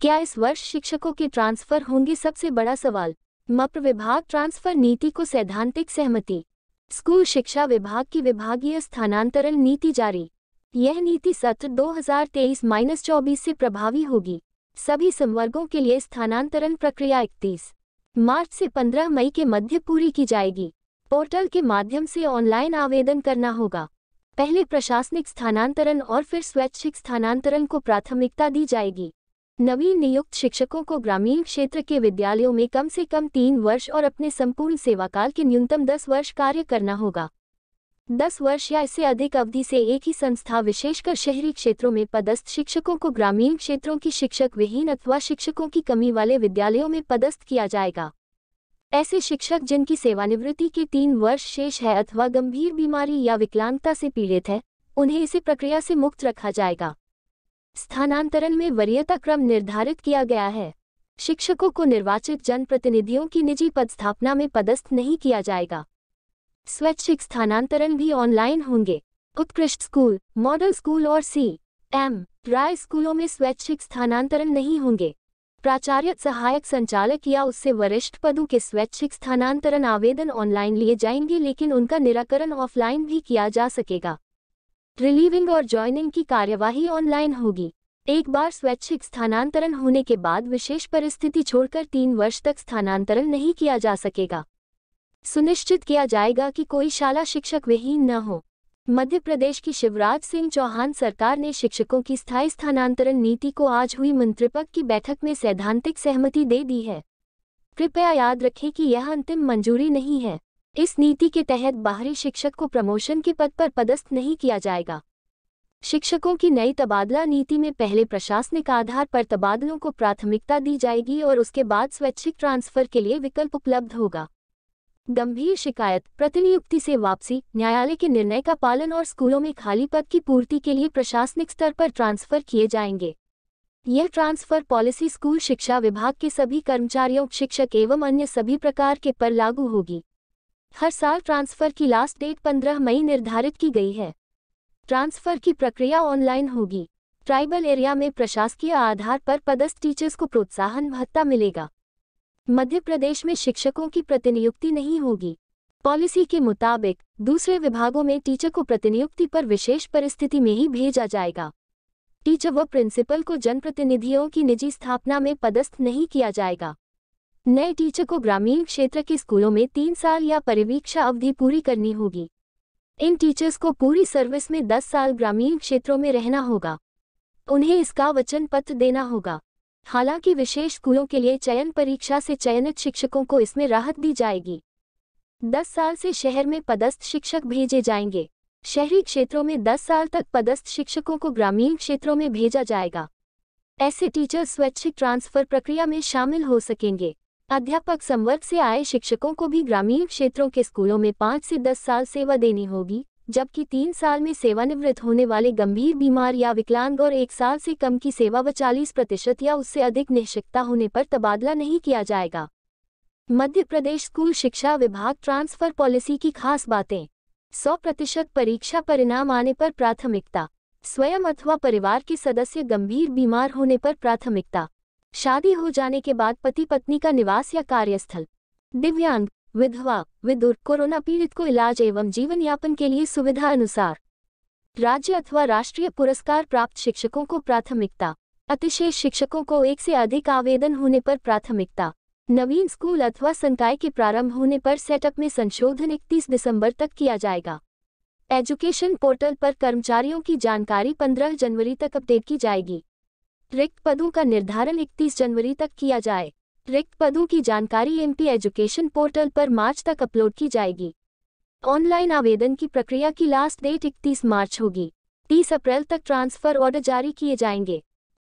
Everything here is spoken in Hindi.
क्या इस वर्ष शिक्षकों के ट्रांसफर होंगे सबसे बड़ा सवाल मप्र विभाग ट्रांसफर नीति को सैद्धांतिक सहमति स्कूल शिक्षा विभाग की विभागीय स्थानांतरण नीति जारी यह नीति सत्र 2023-24 से प्रभावी होगी सभी संवर्गों के लिए स्थानांतरण प्रक्रिया 31 मार्च से 15 मई के मध्य पूरी की जाएगी पोर्टल के माध्यम से ऑनलाइन आवेदन करना होगा पहले प्रशासनिक स्थानांतरण और फिर स्वैच्छिक स्थानांतरण को प्राथमिकता दी जाएगी नवी नियुक्त शिक्षकों को ग्रामीण क्षेत्र के विद्यालयों में कम से कम तीन वर्ष और अपने संपूर्ण सेवाकाल के न्यूनतम दस वर्ष कार्य करना होगा दस वर्ष या इससे अधिक अवधि से एक ही संस्था विशेषकर शहरी क्षेत्रों में पदस्थ शिक्षकों को ग्रामीण क्षेत्रों की शिक्षक विहीन अथवा शिक्षकों की कमी वाले विद्यालयों में पदस्थ किया जाएगा ऐसे शिक्षक जिनकी सेवानिवृत्ति के तीन वर्ष शेष है अथवा गंभीर बीमारी या विकलांगता से पीड़ित है उन्हें इसी प्रक्रिया से मुक्त रखा जाएगा स्थानांतरण में वरीयता क्रम निर्धारित किया गया है शिक्षकों को निर्वाचित जनप्रतिनिधियों की निजी पद स्थापना में पदस्थ नहीं किया जाएगा स्वैच्छिक स्थानांतरण भी ऑनलाइन होंगे उत्कृष्ट स्कूल मॉडल स्कूल और सी एम राय स्कूलों में स्वैच्छिक स्थानांतरण नहीं होंगे प्राचार्य सहायक संचालक या उससे वरिष्ठ पदों के स्वैच्छिक स्थानांतरण आवेदन ऑनलाइन लिए जाएंगे लेकिन उनका निराकरण ऑफलाइन भी किया जा सकेगा रिलीविंग और ज्वाइनिंग की कार्यवाही ऑनलाइन होगी एक बार स्वैच्छिक स्थानांतरण होने के बाद विशेष परिस्थिति छोड़कर तीन वर्ष तक स्थानांतरण नहीं किया जा सकेगा सुनिश्चित किया जाएगा कि कोई शाला शिक्षक विहीन न हो मध्य प्रदेश की शिवराज सिंह चौहान सरकार ने शिक्षकों की स्थायी स्थानांतरण नीति को आज हुई मंत्रिपक की बैठक में सैद्धांतिक सहमति दे दी है कृपया याद रखें कि यह अंतिम मंजूरी नहीं है इस नीति के तहत बाहरी शिक्षक को प्रमोशन के पद पर पदस्थ नहीं किया जाएगा शिक्षकों की नई तबादला नीति में पहले प्रशासनिक आधार पर तबादलों को प्राथमिकता दी जाएगी और उसके बाद स्वैच्छिक ट्रांसफर के लिए विकल्प उपलब्ध होगा गंभीर शिकायत प्रतिनियुक्ति से वापसी न्यायालय के निर्णय का पालन और स्कूलों में खाली पद की पूर्ति के लिए प्रशासनिक स्तर पर ट्रांसफर किए जाएंगे यह ट्रांसफर पॉलिसी स्कूल शिक्षा विभाग के सभी कर्मचारियों शिक्षक एवं अन्य सभी प्रकार के पर लागू होगी हर साल ट्रांसफ़र की लास्ट डेट 15 मई निर्धारित की गई है ट्रांसफ़र की प्रक्रिया ऑनलाइन होगी ट्राइबल एरिया में प्रशासकीय आधार पर पदस्थ टीचर्स को प्रोत्साहन भत्ता मिलेगा मध्य प्रदेश में शिक्षकों की प्रतिनियुक्ति नहीं होगी पॉलिसी के मुताबिक दूसरे विभागों में टीचर को प्रतिनियुक्ति पर विशेष परिस्थिति में ही भेजा जाएगा टीचर व प्रिंसिपल को जनप्रतिनिधियों की निजी स्थापना में पदस्थ नहीं किया जाएगा नए टीचर को ग्रामीण क्षेत्र के स्कूलों में तीन साल या परिवीक्षा अवधि पूरी करनी होगी इन टीचर्स को पूरी सर्विस में दस साल ग्रामीण क्षेत्रों में रहना होगा उन्हें इसका वचन पत्र देना होगा हालांकि विशेष स्कूलों के लिए चयन परीक्षा से चयनित शिक्षकों को इसमें राहत दी जाएगी दस साल से शहर में पदस्थ शिक्षक भेजे जाएंगे शहरी क्षेत्रों में दस साल तक पदस्थ शिक्षकों को ग्रामीण क्षेत्रों में भेजा जाएगा ऐसे टीचर स्वैच्छिक ट्रांसफर प्रक्रिया में शामिल हो सकेंगे अध्यापक संवर्ग से आए शिक्षकों को भी ग्रामीण क्षेत्रों के स्कूलों में पाँच से दस साल सेवा देनी होगी जबकि तीन साल में सेवानिवृत्त होने वाले गंभीर बीमार या विकलांग और एक साल से कम की सेवा व चालीस प्रतिशत या उससे अधिक निश्चितता होने पर तबादला नहीं किया जाएगा मध्य प्रदेश स्कूल शिक्षा विभाग ट्रांसफर पॉलिसी की खास बातें सौ प्रतिशत परीक्षा परिणाम आने पर प्राथमिकता स्वयं अथवा परिवार के सदस्य गंभीर बीमार होने पर प्राथमिकता शादी हो जाने के बाद पति पत्नी का निवास या कार्यस्थल दिव्यांग विधवा विदुर कोरोना पीड़ित को इलाज एवं जीवन यापन के लिए सुविधा अनुसार राज्य अथवा राष्ट्रीय पुरस्कार प्राप्त शिक्षकों को प्राथमिकता अतिशेष शिक्षकों को एक से अधिक आवेदन होने पर प्राथमिकता नवीन स्कूल अथवा संकाय के प्रारंभ होने पर सेटअप में संशोधन इकतीस दिसंबर तक किया जाएगा एजुकेशन पोर्टल पर कर्मचारियों की जानकारी 15 जनवरी तक अपडेट की जाएगी रिक्त पदों का निर्धारण 31 जनवरी तक किया जाए रिक्त पदों की जानकारी एमपी एजुकेशन पोर्टल पर मार्च तक अपलोड की जाएगी ऑनलाइन आवेदन की प्रक्रिया की लास्ट डेट इकतीस मार्च होगी तीस अप्रैल तक ट्रांसफर ऑर्डर जारी किए जाएंगे